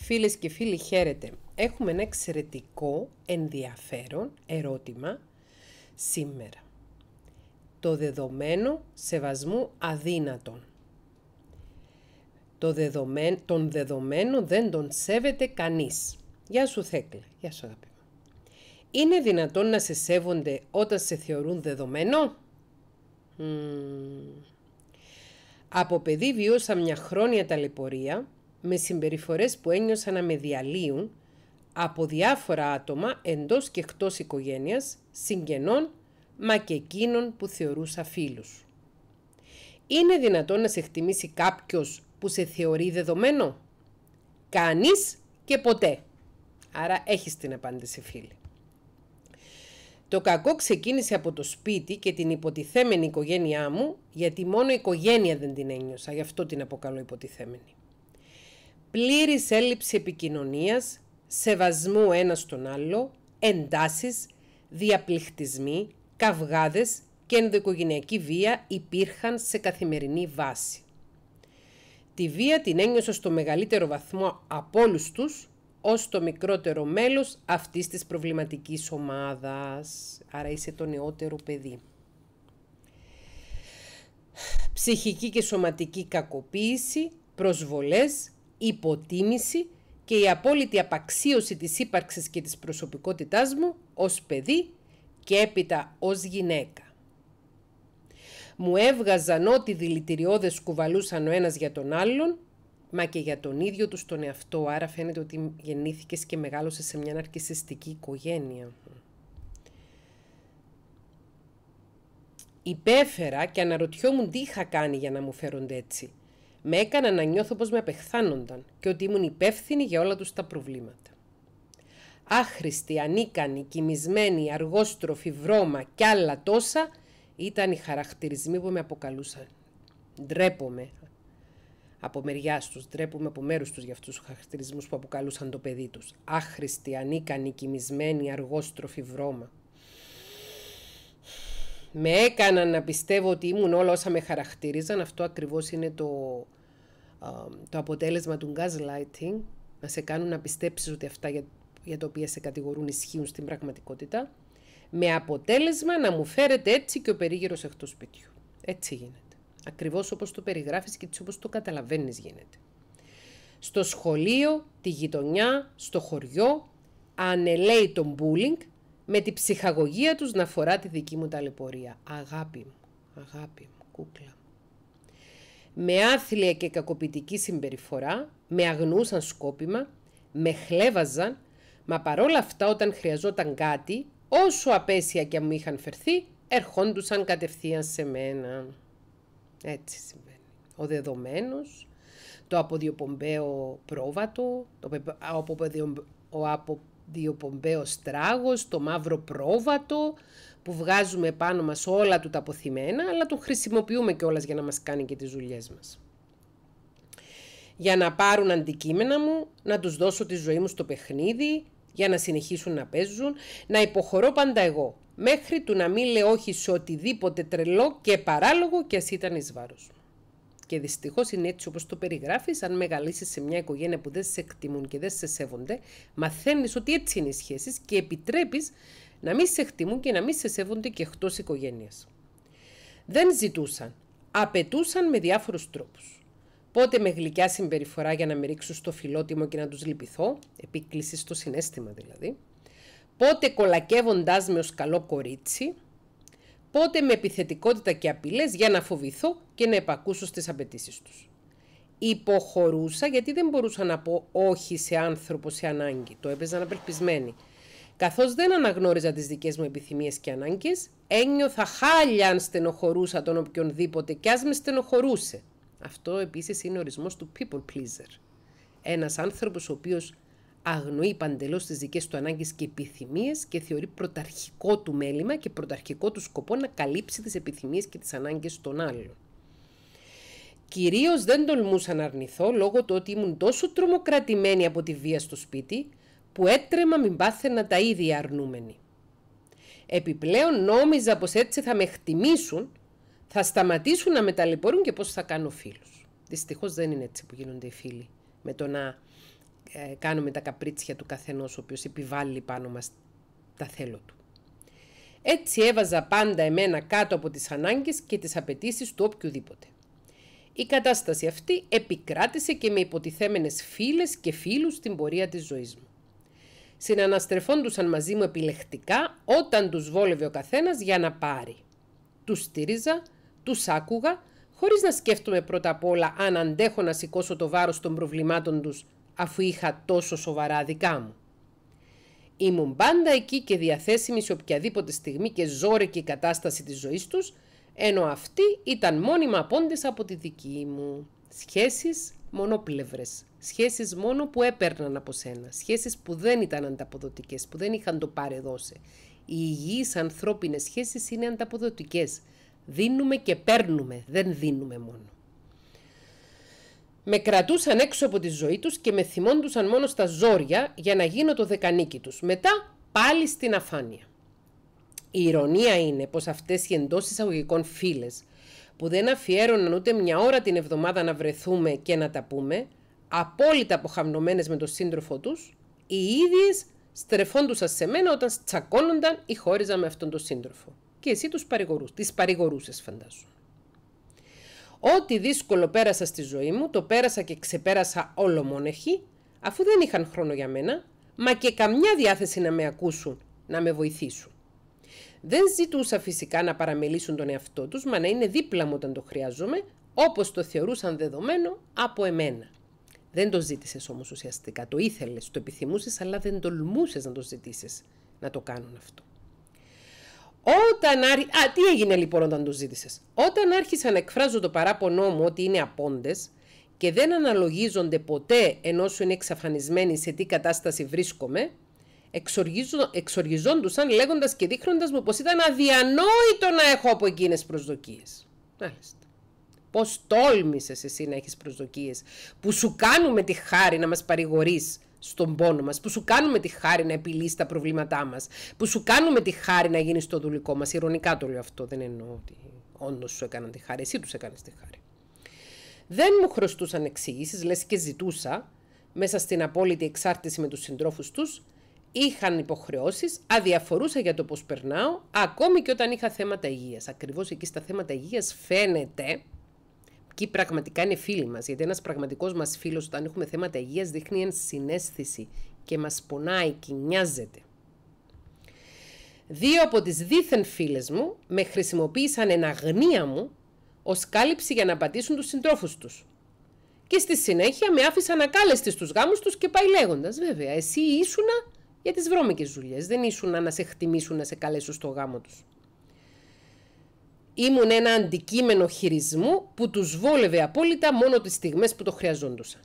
Φίλες και φίλοι χαίρετε. Έχουμε ένα εξαιρετικό ενδιαφέρον ερώτημα σήμερα. Το δεδομένο σεβασμού αδύνατον. Το Τον δεδομένο δεν τον σέβεται κανείς. Γεια σου Θέκλα, για σου αγάπη Είναι δυνατόν να σε σέβονται όταν σε θεωρούν δεδομένο? Από παιδί βιώσα μια χρόνια ταλαιπωρία με συμπεριφορές που ένιωσα να με διαλύουν από διάφορα άτομα εντός και εκτός οικογένειας, συγγενών, μα και εκείνων που θεωρούσα φίλους. Είναι δυνατόν να σε εκτιμήσει κάποιος που σε θεωρεί δεδομένο? Κανείς και ποτέ. Άρα έχεις την απάντηση φίλη. Το κακό ξεκίνησε από το σπίτι και την υποτιθέμενη οικογένειά μου, γιατί μόνο η οικογένεια δεν την ένιωσα, γι' αυτό την αποκαλώ υποτιθέμενη πλήρης έλλειψη επικοινωνίας, σεβασμού ένας στον άλλο, εντάσεις, διαπληκτισμοί, καυγάδες και ενδοοικογενειακή βία υπήρχαν σε καθημερινή βάση. Τη βία την ένιωσα στο μεγαλύτερο βαθμό από όλους τους, ως το μικρότερο μέλος αυτής της προβληματικής ομάδας. Άρα είσαι το νεότερο παιδί. Ψυχική και σωματική κακοποίηση, προσβολές υποτίμηση και η απόλυτη απαξίωση της ύπαρξης και της προσωπικότητάς μου ως παιδί και έπειτα ως γυναίκα. Μου έβγαζαν ό,τι δηλητηριώδες κουβαλούσαν ο ένας για τον άλλον, μα και για τον ίδιο τους τον εαυτό, άρα φαίνεται ότι γεννήθηκες και μεγάλωσες σε μια αρκισιστική οικογένεια. Υπέφερα και αναρωτιόμουν τι είχα κάνει για να μου φέρονται έτσι με έκανα να νιώθω πως με απεχθάνονταν και ότι ήμουν υπεύθυνη για όλα τους τα προβλήματα. Άχρηστη, ανίκανη, κοιμισμένη, αργόστροφη, βρώμα και άλλα τόσα ήταν οι χαρακτηρισμοί που με αποκαλούσαν. Ντρέπομαι από μεριάς τους, ντρέπομαι από μέρους τους για αυτούς τους χαρακτηρισμούς που αποκαλούσαν το παιδί τους. Άχρηστη, ανίκανη, κοιμισμένη, αργόστροφη βρώμα. Με έκαναν να πιστεύω ότι ήμουν όλα όσα με χαρακτηρίζαν. Αυτό ακριβώς είναι το το αποτέλεσμα του gaslighting, να σε κάνουν να πιστέψεις ότι αυτά για, τα οποία σε κατηγορούν ισχύουν στην πραγματικότητα, με αποτέλεσμα να μου φέρετε έτσι και ο περίγυρος εκτός σπιτιού. Έτσι γίνεται. Ακριβώς όπως το περιγράφεις και έτσι όπως το καταλαβαίνεις γίνεται. Στο σχολείο, τη γειτονιά, στο χωριό, ανελαίει τον bullying με τη ψυχαγωγία τους να φορά τη δική μου ταλαιπωρία. Αγάπη μου, αγάπη μου, κούκλα με άθλια και κακοποιητική συμπεριφορά, με αγνούσαν σκόπιμα, με χλέβαζαν, μα παρόλα αυτά όταν χρειαζόταν κάτι, όσο απέσια και μου είχαν φερθεί, ερχόντουσαν κατευθείαν σε μένα. Έτσι συμβαίνει. Ο δεδομένος, το αποδιοπομπαίο πρόβατο, το ο αποδιοπομπαίο στράγος, το μαύρο πρόβατο, που βγάζουμε πάνω μας όλα του τα αποθυμένα, αλλά τον χρησιμοποιούμε κιόλας για να μας κάνει και τις δουλειές μας. Για να πάρουν αντικείμενα μου, να τους δώσω τη ζωή μου στο παιχνίδι, για να συνεχίσουν να παίζουν, να υποχωρώ πάντα εγώ, μέχρι του να μην λέω όχι σε οτιδήποτε τρελό και παράλογο και ας ήταν εις βάρος. Και δυστυχώς είναι έτσι όπως το περιγράφεις. Αν μεγαλήσεις σε μια οικογένεια που δεν σε εκτιμούν και δεν σε σέβονται, μαθαίνεις ότι έτσι είναι οι σχέσεις και επιτρέπεις να μην σε χτιμούν και να μην σε σέβονται και εκτός οικογένειας. Δεν ζητούσαν, απαιτούσαν με διάφορους τρόπους. Πότε με γλυκιά συμπεριφορά για να με ρίξω στο φιλότιμο και να τους λυπηθώ, επίκληση στο συνέστημα δηλαδή. Πότε κολακεύοντάς με ως καλό κορίτσι, πότε με επιθετικότητα και απειλές για να φοβηθώ και να επακούσω στις απαιτήσεις τους. Υποχωρούσα γιατί δεν μπορούσα να πω όχι σε άνθρωπο σε ανάγκη. Το έπαιζαν απελπισμένοι. Καθώς δεν αναγνώριζα τις δικές μου επιθυμίες και ανάγκες, ένιωθα χάλια αν στενοχωρούσα τον οποιονδήποτε και ας με στενοχωρούσε. Αυτό επίσης είναι ορισμός του people pleaser. Ένας άνθρωπος ο οποίος αγνοεί παντελώς τις δικές του ανάγκες και επιθυμίες και θεωρεί πρωταρχικό του μέλημα και πρωταρχικό του σκοπό να καλύψει τις επιθυμίες και τις ανάγκες των άλλων. Κυρίως δεν τολμούσα να αρνηθώ λόγω του ότι ήμουν τόσο τρομοκρατημένη από τη βία στο σπίτι, που έτρεμα μην πάθαινα τα ίδια αρνούμενοι. Επιπλέον νόμιζα πως έτσι θα με χτιμήσουν, θα σταματήσουν να με ταλαιπωρούν και πώς θα κάνω φίλους. Δυστυχώς δεν είναι έτσι που γίνονται οι φίλοι, με το να ε, κάνουμε τα καπρίτσια του καθενός, ο οποίος επιβάλλει πάνω μας τα θέλω του. Έτσι έβαζα πάντα εμένα κάτω από τις ανάγκες και τις απαιτήσεις του οποιοδήποτε. Η κατάσταση αυτή επικράτησε και με υποτιθέμενες φίλες και φίλους στην πορεία της ζωής μου συναναστρεφόντουσαν μαζί μου επιλεκτικά όταν τους βόλευε ο καθένας για να πάρει. Τους στήριζα, τους άκουγα, χωρίς να σκέφτομαι πρώτα απ' όλα αν αντέχω να σηκώσω το βάρος των προβλημάτων τους αφού είχα τόσο σοβαρά δικά μου. Ήμουν πάντα εκεί και διαθέσιμη σε οποιαδήποτε στιγμή και ζόρικη κατάσταση της ζωής τους, ενώ αυτοί ήταν μόνιμα πόντες από τη δική μου. Σχέσεις μονοπλεύρες. Σχέσεις μόνο που έπαιρναν από σένα. Σχέσεις που δεν ήταν ανταποδοτικές, που δεν είχαν το πάρε δώσε. Οι υγιείς ανθρώπινες σχέσεις είναι ανταποδοτικές. Δίνουμε και παίρνουμε, δεν δίνουμε μόνο. Με κρατούσαν έξω από τη ζωή τους και με θυμόντουσαν μόνο στα ζόρια για να γίνω το δεκανίκι τους. Μετά πάλι στην αφάνεια. Η ηρωνία είναι πως αυτές οι εντός εισαγωγικών φίλες που δεν αφιέρωναν ούτε μια ώρα την εβδομάδα να βρεθούμε και να τα πούμε, απόλυτα αποχαμνωμένες με τον σύντροφο τους, οι ίδιες στρεφόντουσαν σε μένα όταν τσακώνονταν ή χώριζαν με αυτόν τον σύντροφο. Και εσύ τους παρηγορούσε. Τις παρηγορούσες, φαντάζομαι. Ό,τι δύσκολο πέρασα στη ζωή μου, το πέρασα και ξεπέρασα όλο μόνεχη, αφού δεν είχαν χρόνο για μένα, μα και καμιά διάθεση να με ακούσουν, να με βοηθήσουν. Δεν ζητούσα φυσικά να παραμελήσουν τον εαυτό τους, μα να είναι δίπλα μου όταν το χρειάζομαι, όπως το θεωρούσαν δεδομένο από εμένα. Δεν το ζήτησες όμως ουσιαστικά. Το ήθελες, το επιθυμούσες, αλλά δεν τολμούσες να το ζητήσεις να το κάνουν αυτό. Όταν Α, τι έγινε λοιπόν όταν το ζήτησες. Όταν άρχισα να εκφράζω το παράπονό μου ότι είναι απόντες και δεν αναλογίζονται ποτέ ενώ σου είναι εξαφανισμένοι σε τι κατάσταση βρίσκομαι, εξοργίζον... εξοργιζόντουσαν λέγοντας και δείχνοντας μου πως ήταν αδιανόητο να έχω από εκείνες προσδοκίες. Μάλιστα. Πώς τόλμησες εσύ να έχεις προσδοκίες που σου κάνουμε τη χάρη να μας παρηγορείς στον πόνο μας, που σου κάνουμε τη χάρη να επιλύσεις τα προβλήματά μας, που σου κάνουμε τη χάρη να γίνεις το δουλικό μας. Ηρωνικά το λέω αυτό, δεν εννοώ ότι όντως σου έκαναν τη χάρη, εσύ τους έκανες τη χάρη. Δεν μου χρωστούσαν εξηγήσεις, λες και ζητούσα, μέσα στην απόλυτη εξάρτηση με τους συντρόφους τους, είχαν υποχρεώσεις, αδιαφορούσα για το πώς περνάω, ακόμη και όταν είχα θέματα υγείας. Ακριβώς εκεί στα θέματα υγείας φαίνεται και πραγματικά είναι φίλοι μας. Γιατί ένας πραγματικός μας φίλος, όταν έχουμε θέματα υγείας, δείχνει ενσυναίσθηση και μας πονάει και νοιάζεται. Δύο από τις δίθεν φίλες μου με χρησιμοποίησαν εν αγνία μου ως κάλυψη για να πατήσουν τους συντρόφους τους. Και στη συνέχεια με άφησαν ακάλεστη στους γάμους τους και πάει λέγοντας: βέβαια εσύ ήσουνα για τις βρώμικες δουλειές. δεν ήσουνα να σε χτιμήσουν να σε καλέσουν στο γάμο τους ήμουν ένα αντικείμενο χειρισμού που τους βόλευε απόλυτα μόνο τις στιγμές που το χρειαζόντουσαν.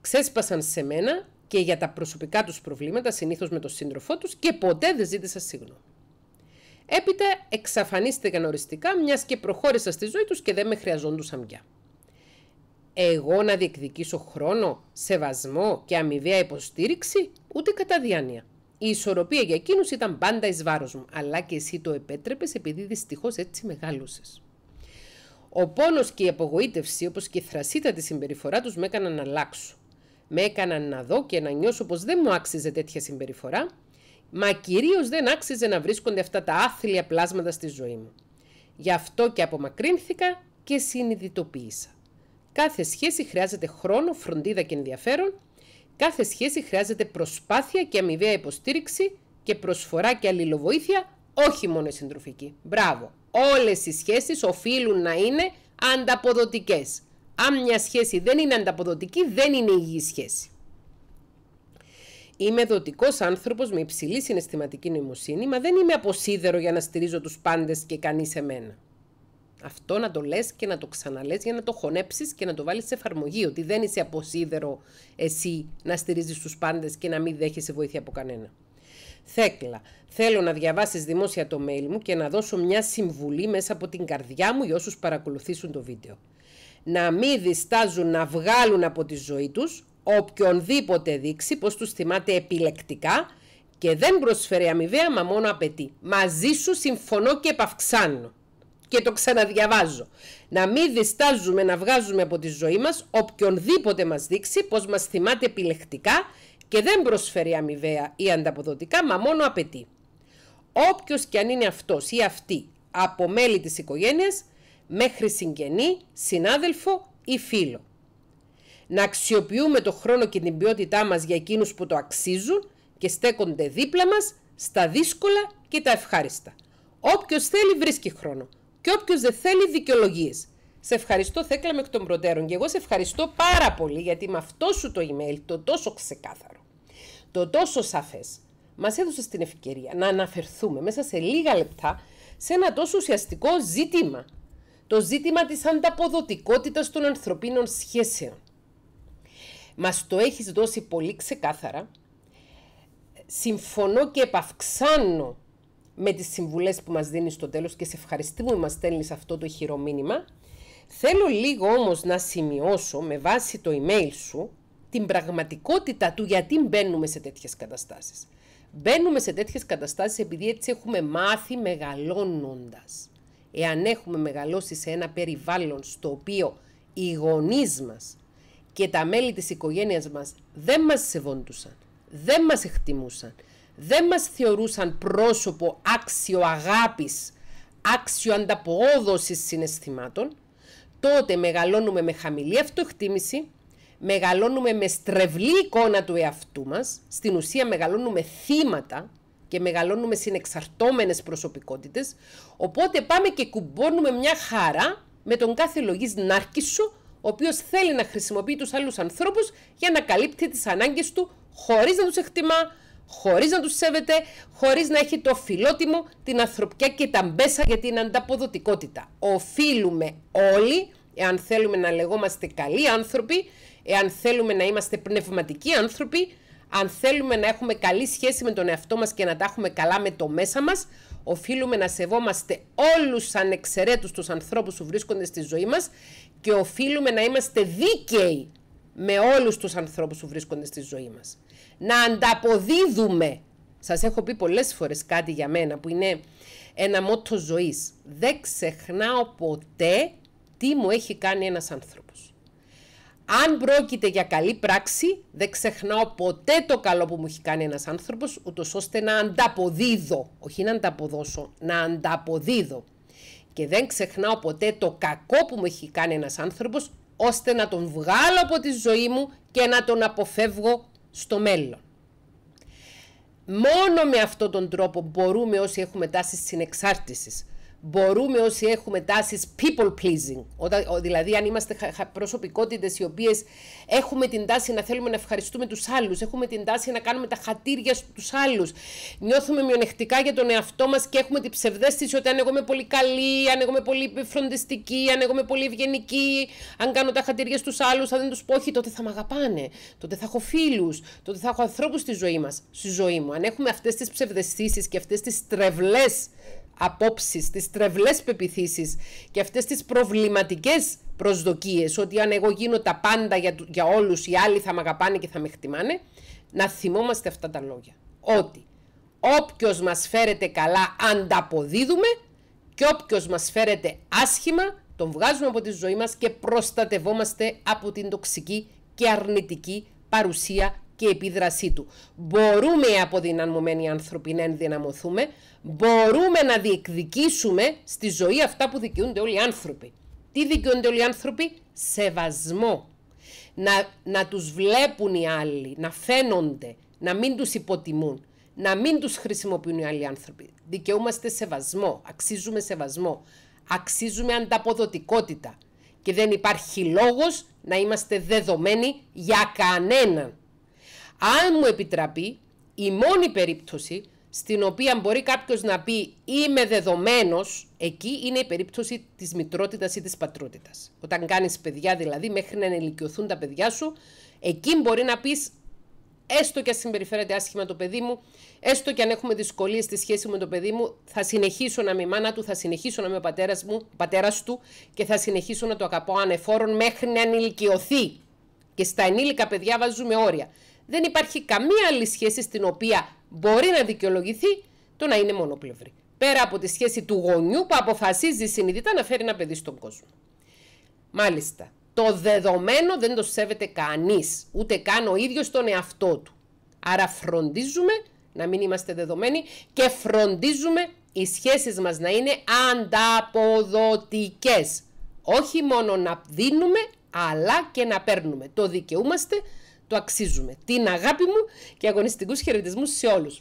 Ξέσπασαν σε μένα και για τα προσωπικά τους προβλήματα, συνήθως με τον σύντροφό τους και ποτέ δεν ζήτησα συγγνώμη. Έπειτα εξαφανίστηκαν οριστικά, μιας και προχώρησα στη ζωή τους και δεν με χρειαζόντουσαν πια. Εγώ να διεκδικήσω χρόνο, σεβασμό και αμοιβαία υποστήριξη, ούτε κατά διάνοια. Η ισορροπία για εκείνους ήταν πάντα εις βάρος μου, αλλά και εσύ το επέτρεπες επειδή δυστυχώς έτσι μεγάλωσες. Ο πόνος και η απογοήτευση, όπως και η θρασίτατη συμπεριφορά τους, με έκαναν να αλλάξω. Με έκαναν να δω και να νιώσω πως δεν μου άξιζε τέτοια συμπεριφορά, μα κυρίως δεν άξιζε να βρίσκονται αυτά τα άθλια πλάσματα στη ζωή μου. Γι' αυτό και απομακρύνθηκα και συνειδητοποίησα. Κάθε σχέση χρειάζεται χρόνο, φροντίδα και ενδιαφέρον Κάθε σχέση χρειάζεται προσπάθεια και αμοιβαία υποστήριξη και προσφορά και αλληλοβοήθεια, όχι μόνο συντροφική. Μπράβο. Όλες οι σχέσεις οφείλουν να είναι ανταποδοτικές. Αν μια σχέση δεν είναι ανταποδοτική, δεν είναι υγιή σχέση. Είμαι δοτικός άνθρωπος με υψηλή συναισθηματική νοημοσύνη, μα δεν είμαι αποσίδερο για να στηρίζω τους πάντες και κανείς εμένα. Αυτό να το λες και να το ξαναλες για να το χωνέψεις και να το βάλεις σε εφαρμογή. Ότι δεν είσαι αποσίδερο εσύ να στηρίζεις τους πάντες και να μην δέχεσαι βοήθεια από κανένα. Θέκλα, θέλω να διαβάσεις δημόσια το mail μου και να δώσω μια συμβουλή μέσα από την καρδιά μου για όσους παρακολουθήσουν το βίντεο. Να μην διστάζουν να βγάλουν από τη ζωή τους οποιονδήποτε δείξει πως τους θυμάται επιλεκτικά και δεν προσφέρει αμοιβαία μα μόνο απαιτεί. Μαζί σου συμφωνώ και επαυξάνω και το ξαναδιαβάζω. Να μην διστάζουμε να βγάζουμε από τη ζωή μας οποιονδήποτε μας δείξει πως μας θυμάται επιλεκτικά και δεν προσφέρει αμοιβαία ή ανταποδοτικά, μα μόνο απαιτεί. Όποιος και αν είναι αυτός ή αυτή, από μέλη της οικογένειας μέχρι συγγενή, συνάδελφο ή φίλο. Να αξιοποιούμε το χρόνο και την ποιότητά μας για εκείνους που το αξίζουν και στέκονται δίπλα μας στα δύσκολα και τα ευχάριστα. Όποιος θέλει βρίσκει χρόνο. Και όποιος δεν θέλει, δικαιολογίες. Σε ευχαριστώ, Θέκλα, με εκ των προτέρων. Και εγώ σε ευχαριστώ πάρα πολύ γιατί με αυτό σου το email, το τόσο ξεκάθαρο, το τόσο σαφές, μας έδωσες την ευκαιρία να αναφερθούμε μέσα σε λίγα λεπτά σε ένα τόσο ουσιαστικό ζήτημα. Το ζήτημα της ανταποδοτικότητας των ανθρωπίνων σχέσεων. Μας το έχεις δώσει πολύ ξεκάθαρα. Συμφωνώ και επαυξάνω με τις συμβουλές που μας δίνεις στο τέλος και σε ευχαριστούμε που μας στέλνεις αυτό το χειρό μήνυμα. Θέλω λίγο όμως να σημειώσω με βάση το email σου την πραγματικότητα του γιατί μπαίνουμε σε τέτοιες καταστάσεις. Μπαίνουμε σε τέτοιες καταστάσεις επειδή έτσι έχουμε μάθει μεγαλώνοντας. Εάν έχουμε μεγαλώσει σε ένα περιβάλλον στο οποίο οι γονείς μας και τα μέλη της οικογένειας μας δεν μας σεβόντουσαν, δεν μας εκτιμούσαν, δεν μας θεωρούσαν πρόσωπο άξιο αγάπης, άξιο ανταπόδοσης συναισθημάτων, τότε μεγαλώνουμε με χαμηλή αυτοεκτίμηση, μεγαλώνουμε με στρεβλή εικόνα του εαυτού μας, στην ουσία μεγαλώνουμε θύματα και μεγαλώνουμε συνεξαρτώμενες προσωπικότητες, οπότε πάμε και κουμπώνουμε μια χαρά με τον κάθε λογής νάρκισο, ο οποίος θέλει να χρησιμοποιεί τους άλλους ανθρώπους για να καλύπτει τις ανάγκες του χωρίς να τους εκτιμά, χωρίς να τους σέβεται, χωρίς να έχει το φιλότιμο, την ανθρωπιά και τα μπέσα για την ανταποδοτικότητα. Οφείλουμε όλοι, εάν θέλουμε να λεγόμαστε καλοί άνθρωποι, εάν θέλουμε να είμαστε πνευματικοί άνθρωποι, αν θέλουμε να έχουμε καλή σχέση με τον εαυτό μας και να τα έχουμε καλά με το μέσα μας, οφείλουμε να σεβόμαστε όλους ανεξαιρέτου τους ανθρώπους που βρίσκονται στη ζωή μας και οφείλουμε να είμαστε δίκαιοι με όλους τους ανθρώπους που βρίσκονται στη ζωή μας. Να ανταποδίδουμε. Σας έχω πει πολλές φορές κάτι για μένα που είναι ένα μότο ζωής. Δεν ξεχνάω ποτέ τι μου έχει κάνει ένας άνθρωπος. Αν πρόκειται για καλή πράξη, δεν ξεχνάω ποτέ το καλό που μου έχει κάνει ένας άνθρωπος, ούτως ώστε να ανταποδίδω, όχι να ανταποδώσω, να ανταποδίδω. Και δεν ξεχνάω ποτέ το κακό που μου έχει κάνει ένας άνθρωπος, ώστε να τον βγάλω από τη ζωή μου και να τον αποφεύγω στο μέλλον. Μόνο με αυτόν τον τρόπο μπορούμε όσοι έχουμε τάσεις συνεξάρτησης μπορούμε όσοι έχουμε τάσεις people pleasing, όταν, δηλαδή αν είμαστε προσωπικότητες οι οποίες έχουμε την τάση να θέλουμε να ευχαριστούμε τους άλλους, έχουμε την τάση να κάνουμε τα χατήρια στους άλλους, νιώθουμε μειονεκτικά για τον εαυτό μας και έχουμε την ψευδέστηση ότι αν εγώ είμαι πολύ καλή, αν εγώ είμαι πολύ φροντιστική, αν εγώ είμαι πολύ ευγενική, αν κάνω τα χατήρια στους άλλους, θα δεν τους πω όχι, τότε θα με αγαπάνε, τότε θα έχω φίλους, τότε θα έχω ανθρώπους στη ζωή μας, στη ζωή μου. Αν έχουμε αυτές τις ψευδεστήσεις και αυτές τις τρευλές απόψεις, τις τρευλές πεπιθήσεις και αυτές τις προβληματικές προσδοκίες ότι αν εγώ γίνω τα πάντα για, για όλους οι άλλοι θα με αγαπάνε και θα με χτιμάνε, να θυμόμαστε αυτά τα λόγια. Ότι όποιος μας φέρεται καλά ανταποδίδουμε και όποιος μας φέρεται άσχημα τον βγάζουμε από τη ζωή μας και προστατευόμαστε από την τοξική και αρνητική παρουσία και η επίδρασή του. Μπορούμε οι αποδυναμωμένοι άνθρωποι να ενδυναμωθούμε, μπορούμε να διεκδικήσουμε στη ζωή αυτά που δικαιούνται όλοι οι άνθρωποι. Τι δικαιούνται όλοι οι άνθρωποι? Σεβασμό. Να, να τους βλέπουν οι άλλοι, να φαίνονται, να μην τους υποτιμούν, να μην τους χρησιμοποιούν οι άλλοι άνθρωποι. Δικαιούμαστε σεβασμό, αξίζουμε σεβασμό, αξίζουμε ανταποδοτικότητα και δεν υπάρχει λόγος να είμαστε δεδομένοι για κανέναν. Αν μου επιτραπεί, η μόνη περίπτωση στην οποία μπορεί κάποιος να πει είμαι δεδομένος, εκεί είναι η περίπτωση της μητρότητας ή της πατρότητας. Όταν κάνεις παιδιά, δηλαδή, μέχρι να ενηλικιωθούν τα παιδιά σου, εκεί μπορεί να πεις έστω και αν συμπεριφέρεται άσχημα το παιδί μου, έστω και αν έχουμε δυσκολίες στη σχέση μου με το παιδί μου, θα συνεχίσω να είμαι η μάνα του, θα συνεχίσω να είμαι ο πατέρας μου, πατέρας του και θα συνεχίσω να το αγαπώ ανεφόρον μέχρι να ενηλικιωθεί. Και στα ενήλικα παιδιά βάζουμε όρια δεν υπάρχει καμία άλλη σχέση στην οποία μπορεί να δικαιολογηθεί το να είναι μονοπλευρή. Πέρα από τη σχέση του γονιού που αποφασίζει συνειδητά να φέρει ένα παιδί στον κόσμο. Μάλιστα, το δεδομένο δεν το σέβεται κανείς, ούτε καν ο ίδιος τον εαυτό του. Άρα φροντίζουμε να μην είμαστε δεδομένοι και φροντίζουμε οι σχέσεις μας να είναι ανταποδοτικές. Όχι μόνο να δίνουμε, αλλά και να παίρνουμε. Το δικαιούμαστε το αξίζουμε. Την αγάπη μου και αγωνιστικούς χαιρετισμούς σε όλους.